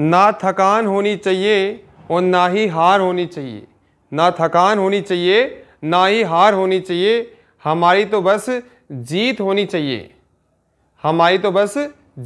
ना थकान होनी चाहिए और ना ही हार होनी चाहिए ना थकान होनी चाहिए ना ही हार होनी चाहिए हमारी तो बस जीत होनी चाहिए हमारी तो बस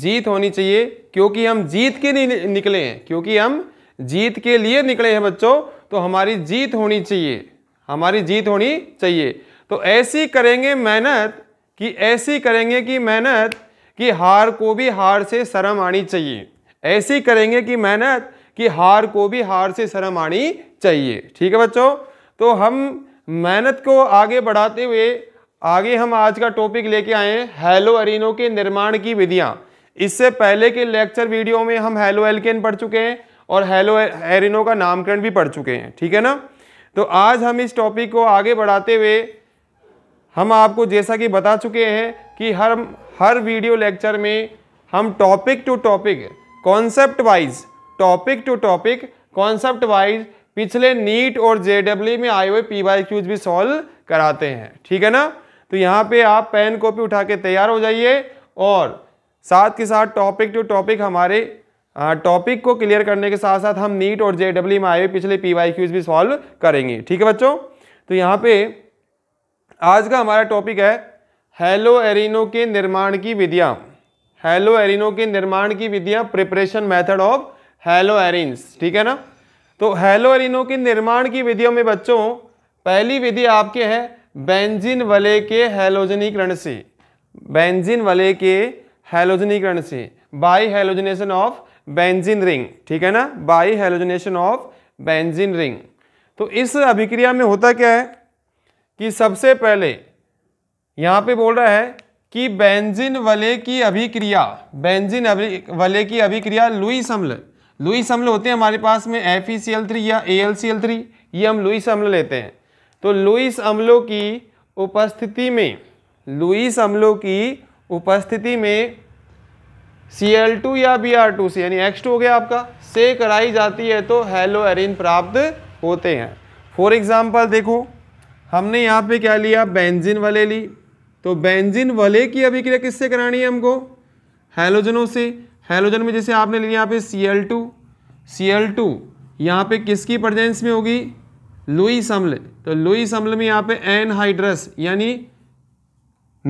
जीत होनी चाहिए क्योंकि हम जीत के लिए निकले हैं क्योंकि हम जीत के लिए निकले हैं बच्चों तो हमारी जीत होनी चाहिए हमारी जीत होनी चाहिए तो ऐसी करेंगे मेहनत कि ऐसी करेंगे कि मेहनत कि हार को भी हार से शर्म आनी चाहिए ऐसे ही करेंगे कि मेहनत कि हार को भी हार से शर्म आनी चाहिए ठीक है बच्चों तो हम मेहनत को आगे बढ़ाते हुए आगे हम आज का टॉपिक लेके आए हेलो अरिनो के निर्माण की विधियाँ इससे पहले के लेक्चर वीडियो में हम हेलो एल्केन पढ़ चुके हैं और हेलो एरिनो का नामकरण भी पढ़ चुके हैं ठीक है ना तो आज हम इस टॉपिक को आगे बढ़ाते हुए हम आपको जैसा कि बता चुके हैं कि हर हर वीडियो लेक्चर में हम topic to topic concept wise topic to topic concept wise पिछले नीट और डब्ल्यू में आए हुए पी वाई क्यूज भी सॉल्व कराते हैं ठीक है ना तो यहाँ पे आप पेन कॉपी उठा के तैयार हो जाइए और साथ के साथ टॉपिक टू टॉपिक हमारे टॉपिक को क्लियर करने के साथ साथ हम नीट और जेडब्ल्यू में आए हुए पिछले पी वाई क्यूज भी सॉल्व करेंगे ठीक है बच्चों तो यहाँ पे आज का हमारा टॉपिक है हेलो एरिनो के निर्माण की विधियाँ हेलो एरिनो के निर्माण की विधियां preparation method of haloarenes ठीक है ना तो हेलो एरिनो के निर्माण की विधियों में बच्चों पहली विधि आपके है बेंजिन वले के हेलोजनीकरण से बेंजिन वले के हेलोजनीकरण से by halogenation of benzene ring ठीक है ना by halogenation of benzene ring तो इस अभिक्रिया में होता क्या है कि सबसे पहले यहाँ पे बोल रहा है कि बेंजिन वले की अभिक्रिया बेंजिन अभी वले की अभिक्रिया लुईस अम्ल लुई अम्ल होते हैं हमारे पास में F E C L three या A L C L three ये हम लुईस अम्ल लेते हैं तो लुइस अम्लों की उपस्थिति में लुइस अम्लों की उपस्थिति में सी एल टू या बी आर टू से यानी एक्स टू हो गया आपका से कराई जाती है तो हेलो एरिन प्राप्त होते हैं फॉर एग्जाम्पल देखो हमने यहाँ पे क्या लिया बेंजिन वाले ली तो बेंजीन वाले की अभिक्रिया किससे करानी है हमको हेलोजनों से हेलोजन में जैसे आपने लिया यहाँ पे C L two C L two यहाँ पर किसकी प्रजेंस में होगी लुई सम्ल तो लुई सम्ल में यहाँ पे हाइड्रस यानी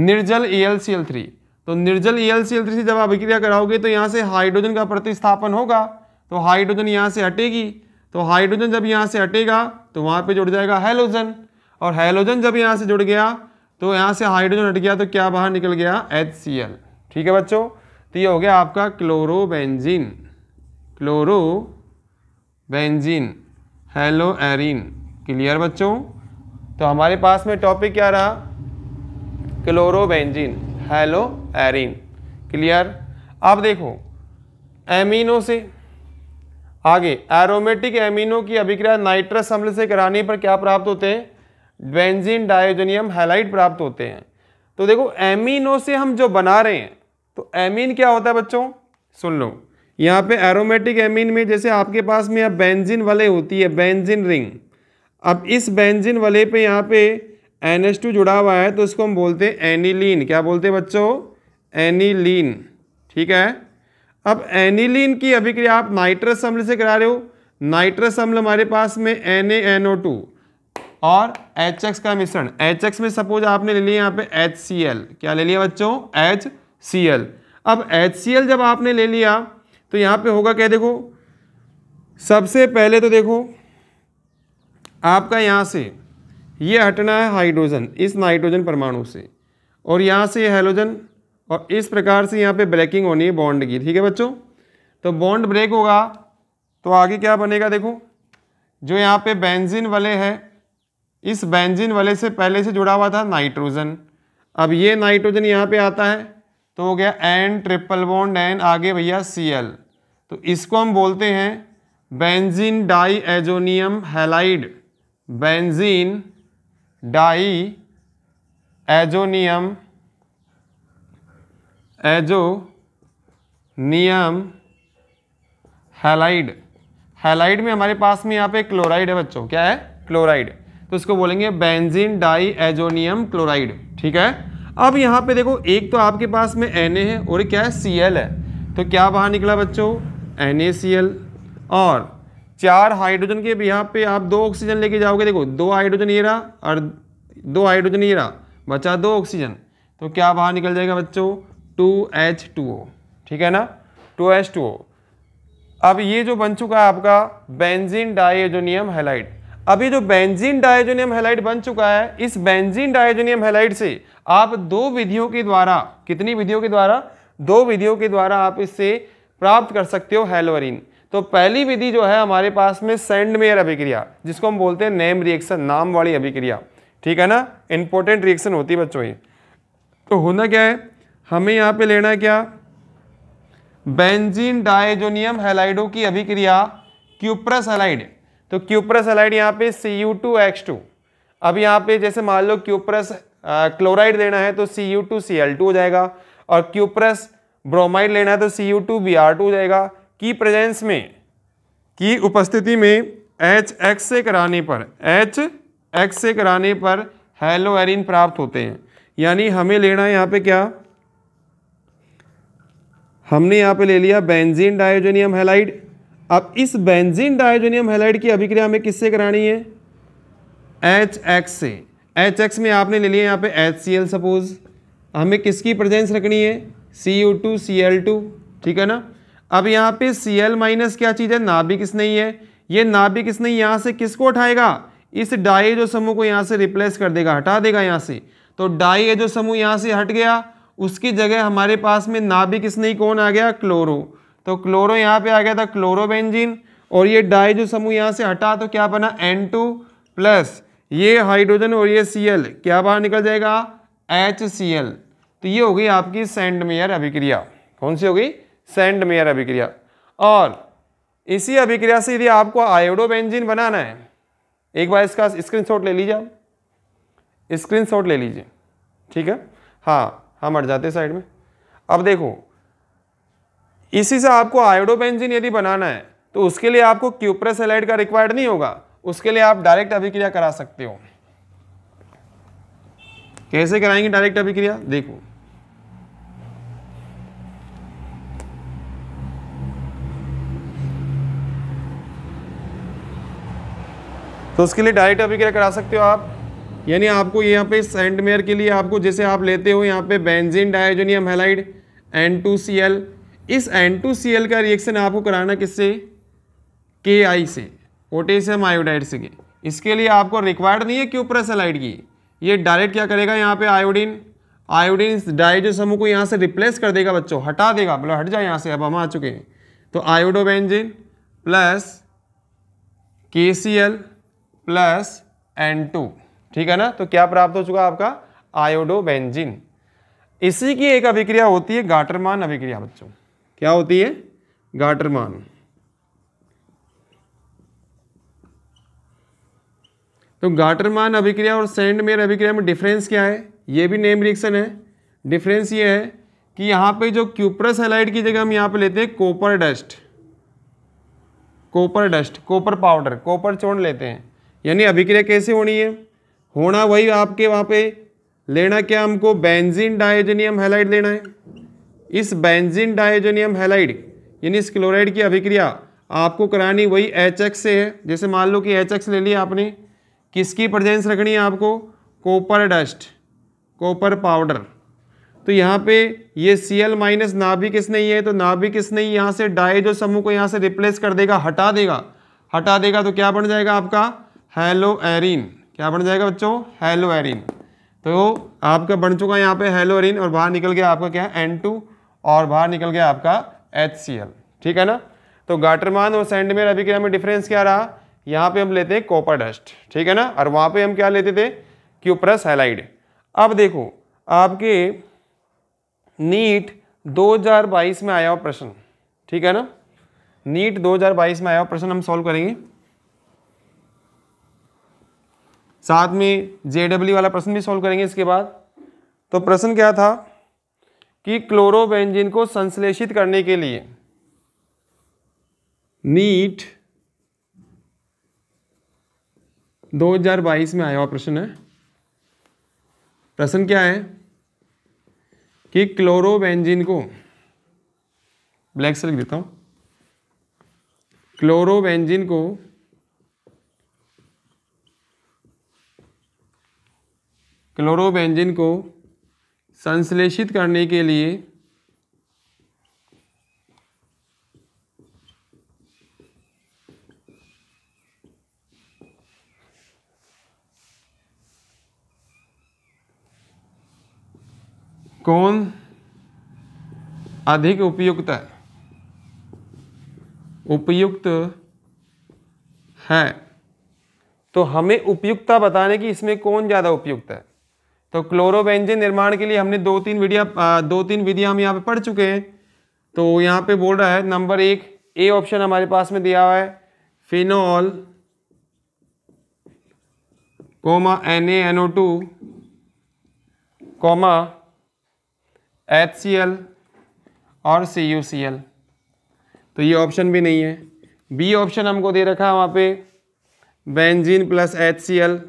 निर्जल A L C L three तो निर्जल A L C L three से जब आप अभिक्रिया कराओगे तो यहाँ से हाइड्रोजन का प्रतिस्थापन होगा तो हाइड्रोजन यहाँ से हटेगी तो हाइड्रोजन जब यहाँ से हटेगा तो वहाँ पर जुड़ जाएगा हेलोजन और हेलोजन जब यहाँ से जुड़ गया तो यहाँ से हाइड्रोजन हट गया तो क्या बाहर निकल गया एच सी एल ठीक है बच्चों तो ये हो गया आपका chlorobenzene chlorobenzene haloarene clear बच्चों तो हमारे पास में टॉपिक क्या रहा क्लोरोबेंजीन हेलो एरिन क्लियर अब देखो एमिनो से आगे एरोमेटिक एमिनो की अभिक्रिया नाइट्रस अम्ल से कराने पर क्या प्राप्त होते हैं बेंजीन डायोजनियम हैलाइड प्राप्त होते हैं तो देखो एमिनो से हम जो बना रहे हैं तो एमीन क्या होता है बच्चों सुन लो यहाँ पे एरोमेटिक एमीन में जैसे आपके पास में अब बेंजिन वाले होती है बेंजिन रिंग अब इस बेंजिन वाले पे यहाँ पे टू जुड़ा हुआ है तो इसको हम बोलते हैं एनिलीन क्या बोलते हैं बच्चों एनिलीन ठीक है अब एनिलीन की अभिक्रिया आप नाइट्रस अम्ल से करा रहे हो नाइट्रस अम्ल हमारे पास में एन टू और एच एक्स का मिश्रण एच एक्स में सपोज आपने ले लिया यहाँ पे एच सी एल क्या ले लिया बच्चों एच सी एल अब एच सी एल जब आपने ले लिया तो यहाँ पे होगा क्या देखो सबसे पहले तो देखो आपका यहाँ से ये हटना है हाइड्रोजन इस नाइट्रोजन परमाणु से और यहाँ से हेलोजन और इस प्रकार से यहाँ पे ब्रेकिंग होनी है बॉन्ड की ठीक है बच्चों तो बॉन्ड ब्रेक होगा तो आगे क्या बनेगा देखो जो यहाँ पे बेंजीन वाले हैं इस बेंजीन वाले से पहले से जुड़ा हुआ था नाइट्रोजन अब ये नाइट्रोजन यहाँ पे आता है तो हो गया एन ट्रिपल बॉन्ड एन आगे भैया सी एल तो इसको हम बोलते हैं benzene diazonium halide benzene diazonium azonium halide halide में हमारे पास में यहाँ पे क्लोराइड है बच्चों क्या है क्लोराइड तो इसको बोलेंगे बेंजीन डाई एजोनियम क्लोराइड ठीक है अब यहाँ पे देखो एक तो आपके पास में एन है और क्या है सी है तो क्या बाहर निकला बच्चों एन और चार हाइड्रोजन के यहाँ पे आप दो ऑक्सीजन लेके जाओगे देखो दो हाइड्रोजन ये रहा और दो हाइड्रोजन ये रहा बचा दो ऑक्सीजन तो क्या बाहर निकल जाएगा बच्चों टू एच टू ओ ठीक है ना टू एच टू ओ अब ये जो बन चुका है आपका बेंजीन डाइजोनियम हेलाइट अभी जो बेंजीन डायजोनियम हेलाइट बन चुका है इस बेंजीन डायजोनियम हेलाइट से आप दो विधियों के द्वारा कितनी विधियों के द्वारा दो विधियों के द्वारा आप इससे प्राप्त कर सकते हो हेलोरिन तो पहली विधि जो है हमारे पास में सेंडमेयर अभिक्रिया जिसको हम बोलते हैं नेम रिएक्शन नाम वाली अभिक्रिया ठीक है ना इंपॉर्टेंट रिएक्शन होती है बच्चों ये तो होना क्या है हमें यहाँ पे लेना है क्या बेंजीन डायजोनियम हेलाइडो की अभिक्रिया क्यूप्रस हेलाइड तो क्यूप्रस हेलाइड यहाँ पे C U two X two अब यहाँ पे जैसे मान लो क्यूप्रस क्लोराइड लेना है तो C U two C L two हो जाएगा और क्यूप्रस ब्रोमाइड लेना है तो C U two B R two हो जाएगा की प्रेजेंस में की उपस्थिति में एच एक्स से कराने पर एच एक्स से कराने पर हेलो एरिन प्राप्त होते हैं यानी हमें लेना है यहाँ पे क्या हमने यहाँ पे ले लिया बेंजीन डायोजेनियम हेलाइड अब इस बेंजीन डायोजोनियम हेलाइड की अभिक्रिया हमें किससे करानी है एच एक्स से एच एक्स में आपने ले लिया यहाँ पे एच सी एल सपोज हमें किसकी प्रेजेंस रखनी है C U two C L two ठीक है ना अब यहाँ पे सी एल माइनस क्या चीज़ है नाभिक किस नहीं है ये नाभिक किस नहीं यहाँ से किसको उठाएगा इस डाई जो समूह को यहाँ से रिप्लेस कर देगा हटा देगा यहाँ से तो डाई जो समूह यहाँ से हट गया उसकी जगह हमारे पास में नाभिक किस नहीं कौन आ गया क्लोरो तो क्लोरो यहाँ पे आ गया था क्लोरोबेंजीन और ये डाई जो समूह यहाँ से हटा तो क्या बना एन टू प्लस ये हाइड्रोजन और ये सी एल क्या बाहर निकल जाएगा एच सी एल तो ये हो गई आपकी सेंड मेयर अभिक्रिया कौन सी हो गई सेंड मेयर अभिक्रिया और इसी अभिक्रिया से यदि आपको आयोडोबेंजीन बनाना है एक बार इसका स्क्रीनशॉट ले लीजिए आप स्क्रीनशॉट ले लीजिए ठीक है हाँ हम हट जाते साइड में अब देखो इसी से आपको आयोडोबेंजीन यदि बनाना है तो उसके लिए आपको एलाइड का रिक्वायर्ड नहीं होगा उसके लिए आप डायरेक्ट अभिक्रिया करा सकते हो कैसे कराएंगे डायरेक्ट अभिक्रिया देखो तो उसके लिए डायरेक्ट अभिक्रिया करा सकते हो आप यानी आपको यहाँ पे सेंटमेयर के लिए आपको जैसे आप लेते हो यहाँ पे benzene diazonium halide N two C L इस N2Cl का रिएक्शन आपको कराना किससे के आई से पोटेशियम आयोडाइड से के इसके लिए आपको रिक्वायर्ड नहीं है क्यूप्रासलाइड की ये डायरेक्ट क्या करेगा यहाँ पे आयोडीन आयोडीन डाइजो समूह को यहाँ से रिप्लेस कर देगा बच्चों हटा देगा मतलब हट जाए यहाँ से अब हम आ चुके हैं तो iodobenzene plus K C L plus N two ठीक है ना तो क्या प्राप्त हो चुका आपका आयोडोबेंजिन इसी की एक अभिक्रिया होती है गाटरमान अभिक्रिया बच्चों क्या होती है गाटर मान तो गाटर मान अभिक्रिया और सेंडमेयर मेयर अभिक्रिया में डिफरेंस क्या है ये भी नेम रिएक्शन है डिफरेंस ये है कि यहां पे जो क्यूपरस हेलाइड की जगह हम यहाँ पे लेते हैं copper dust copper dust copper powder copper चोड़ लेते हैं यानी अभिक्रिया कैसे होनी है होना वही आपके वहां पे लेना क्या हमको बेंजीन डायोजनियम हेलाइट लेना है इस बेंजीन डाइजोनियम हेलाइड यानी इस क्लोराइड की अभिक्रिया आपको करानी वही एच से है जैसे मान लो कि एच ले लिया आपने किसकी प्रजेंस रखनी है आपको कॉपर डस्ट कॉपर पाउडर तो यहाँ पे ये सी एल माइनस नाभिक इसने किस नहीं है तो नाभिक इसने नहीं यहाँ से डाइजो समूह को यहाँ से रिप्लेस कर देगा हटा देगा हटा देगा तो क्या बन जाएगा आपका हेलो एरिन क्या बन जाएगा बच्चों हेलो एरिन तो आपका बन चुका है यहाँ पे हेलो एरिन और बाहर निकल गया आपका क्या है एन टू और बाहर निकल गया आपका एच ठीक है ना तो गाटरमान और सैंडमेयर अभिक्रिया में डिफरेंस क्या रहा यहाँ पे हम लेते हैं कॉपर डस्ट ठीक है ना और वहाँ पे हम क्या लेते थे क्यूप्रस हेलाइड अब देखो आपके नीट 2022 में आया हुआ प्रश्न ठीक है ना नीट 2022 में आया हुआ प्रश्न हम सॉल्व करेंगे साथ में जेडब्ल्यू वाला प्रश्न भी सॉल्व करेंगे इसके बाद तो प्रश्न क्या था कि क्लोरोबेंजीन को संश्लेषित करने के लिए नीट 2022 में आया हुआ प्रश्न है प्रश्न क्या है कि क्लोरोबेंजीन को ब्लैक से लिख देता हूं क्लोरोबेंजीन को क्लोरोबेंजीन को संश्लेषित करने के लिए कौन अधिक उपयुक्त है उपयुक्त है तो हमें उपयुक्तता बताने की इसमें कौन ज़्यादा उपयुक्त है तो क्लोरोबेंजिन निर्माण के लिए हमने दो तीन विधिया दो तीन विधियाँ हम यहाँ पे पढ़ चुके हैं तो यहाँ पे बोल रहा है नंबर एक ए ऑप्शन हमारे पास में दिया हुआ है phenol comma N A N O two comma H C L और सी यू सी एल तो ये ऑप्शन भी नहीं है बी ऑप्शन हमको दे रखा है वहाँ पे benzene plus H C L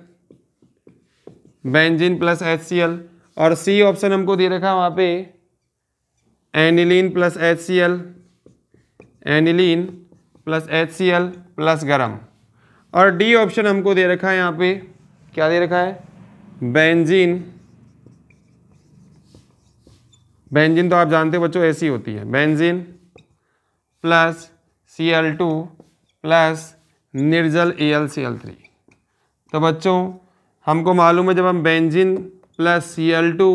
benzene plus H C L और सी ऑप्शन हमको दे रखा वहाँ पे aniline plus H C L aniline plus H C L plus गरम और डी ऑप्शन हमको दे रखा है यहाँ पे क्या दे रखा है बेंजीन बेंजीन तो आप जानते हो बच्चों ऐसी होती है benzene plus C L two plus निर्जल A L C L three तो बच्चों हमको मालूम है जब हम benzene plus C L two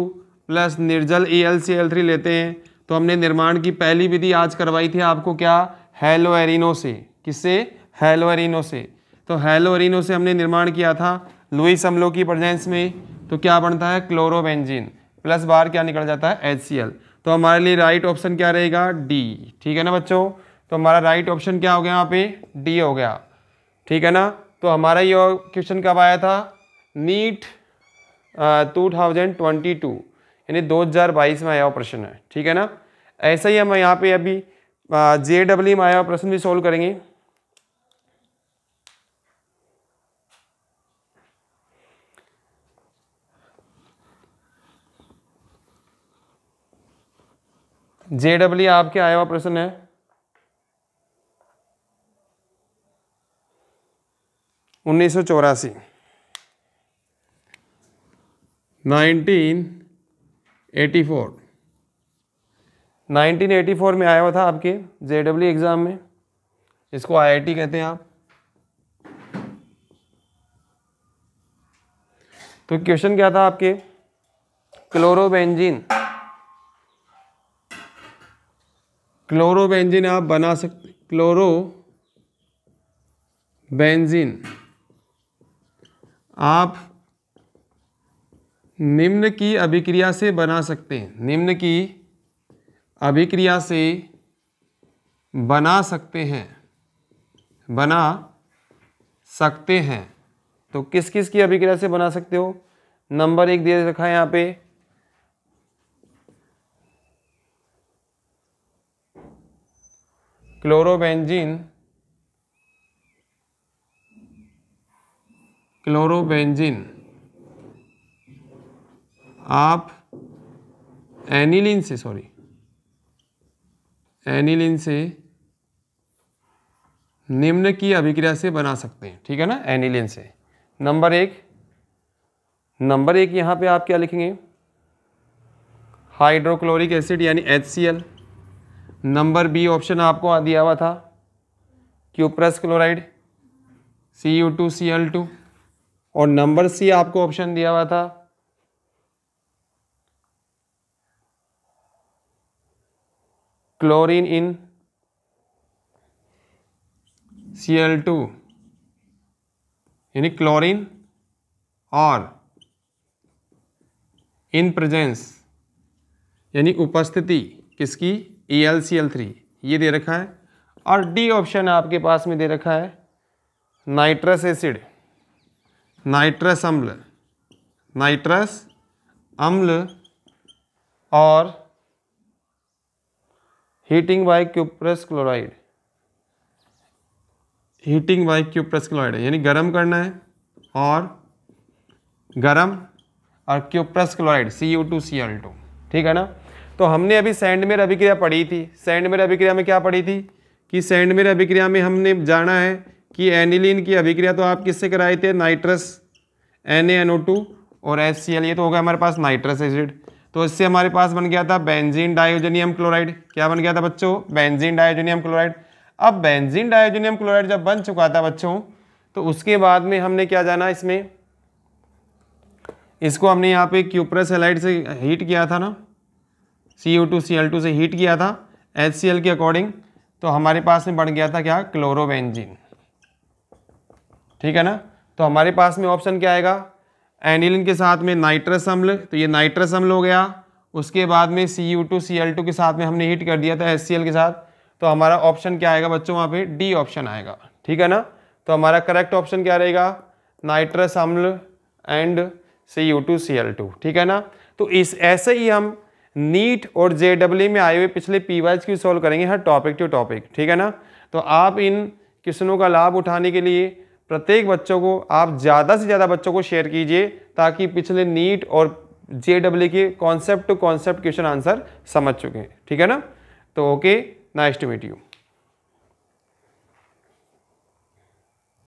plus निर्जल E L C L three लेते हैं तो हमने निर्माण की पहली विधि आज करवाई थी आपको क्या हेलो एरिनो से किससे हेलो एरिनो से तो हेलो एरिनो से हमने निर्माण किया था लुईस अम्लो की प्रजेंस में तो क्या बनता है क्लोरोबेंजीन प्लस बार क्या निकल जाता है एच सी एल तो हमारे लिए राइट ऑप्शन क्या रहेगा डी ठीक है ना बच्चों तो हमारा राइट ऑप्शन क्या हो गया यहाँ पे डी हो गया ठीक है ना तो हमारा ये क्वेश्चन कब आया था NEET two thousand twenty two यानी दो हज़ार बाईस में आया हुआ प्रश्न है ठीक है ना ऐसा ही हम यहाँ पे अभी जे डब्ल्यू में आया हुआ प्रश्न भी सोल्व करेंगे जे डब्ल्यू आपके आया हुआ प्रश्न है उन्नीस सौ चौरासी 1984 में आया हुआ था आपके जे डब्ल्यू एग्ज़ाम में इसको आईआईटी कहते हैं आप तो क्वेश्चन क्या था आपके क्लोरोबेंजीन क्लोरोबेंजीन आप बना सकते क्लोरो बेंजीन आप निम्न की अभिक्रिया से बना सकते हैं निम्न की अभिक्रिया से बना सकते हैं बना सकते हैं तो किस किस की अभिक्रिया से बना सकते हो नंबर एक दे रखा है यहाँ पे क्लोरोबेंजीन क्लोरोबेंजीन आप एनिलिन से सॉरी एनिलिन से निम्न की अभिक्रिया से बना सकते हैं ठीक है ना एनिलिन से नंबर एक नंबर एक यहाँ पे आप क्या लिखेंगे हाइड्रोक्लोरिक एसिड यानी एच नंबर बी ऑप्शन आपको दिया हुआ था cuprous chloride C U two C L two और नंबर सी आपको ऑप्शन दिया हुआ था chlorine in C L two यानी क्लोरीन और इन प्रेजेंस यानी उपस्थिति किसकी E L C L three ये दे रखा है और डी ऑप्शन आपके पास में दे रखा है नाइट्रस एसिड नाइट्रस अम्ल नाइट्रस अम्ल और heating by cuprous chloride heating by cuprous chloride यानी गर्म करना है और गर्म और cuprous chloride C U two C L two ठीक है ना तो हमने अभी सैंडमेर अभिक्रिया पढ़ी थी सैंडमेर अभिक्रिया में क्या पढ़ी थी कि सैंडमेर अभिक्रिया में हमने जाना है कि एनिलिन की अभिक्रिया तो आप किससे कराए थे nitrous N A N O two और एस सी एल ये तो होगा हमारे पास नाइट्रस एसिड तो इससे हमारे पास बन गया था बेंजीन डायोजनियम क्लोराइड क्या बन गया था बच्चों बेंजीन डायोजनियम क्लोराइड अब बेंजीन डायोजनियम क्लोराइड जब बन चुका था बच्चों तो उसके बाद में हमने क्या जाना इसमें इसको हमने यहाँ पे क्यूप्रस एलाइड से हीट किया था ना C O two C L two से हीट किया था एच सी एल के अकॉर्डिंग तो हमारे पास में बन गया था क्या क्लोरोबेंजीन ठीक है ना तो हमारे पास में ऑप्शन क्या आएगा एनिलिन के साथ में नाइट्रस अम्ल तो ये नाइट्रस अम्ल हो गया उसके बाद में C U two C L two के साथ में हमने हीट कर दिया था एस सी एल के साथ तो हमारा ऑप्शन क्या आएगा बच्चों वहाँ पे डी ऑप्शन आएगा ठीक है ना तो हमारा करेक्ट ऑप्शन क्या रहेगा नाइट्रस अम्ल and C U two C L two ठीक है ना तो इस ऐसे ही हम नीट और जे डब्ल्यू में आए हुए पिछले पी वाइज क्यू सॉल्व करेंगे हर टॉपिक टू टॉपिक ठीक है ना तो आप इन क्वेश्चनों का लाभ उठाने के लिए प्रत्येक बच्चों को आप ज़्यादा से ज़्यादा बच्चों को शेयर कीजिए ताकि पिछले नीट और जे डब्ल्यू के concept to concept question answer समझ चुके हैं ठीक है ना तो okay nice to meet you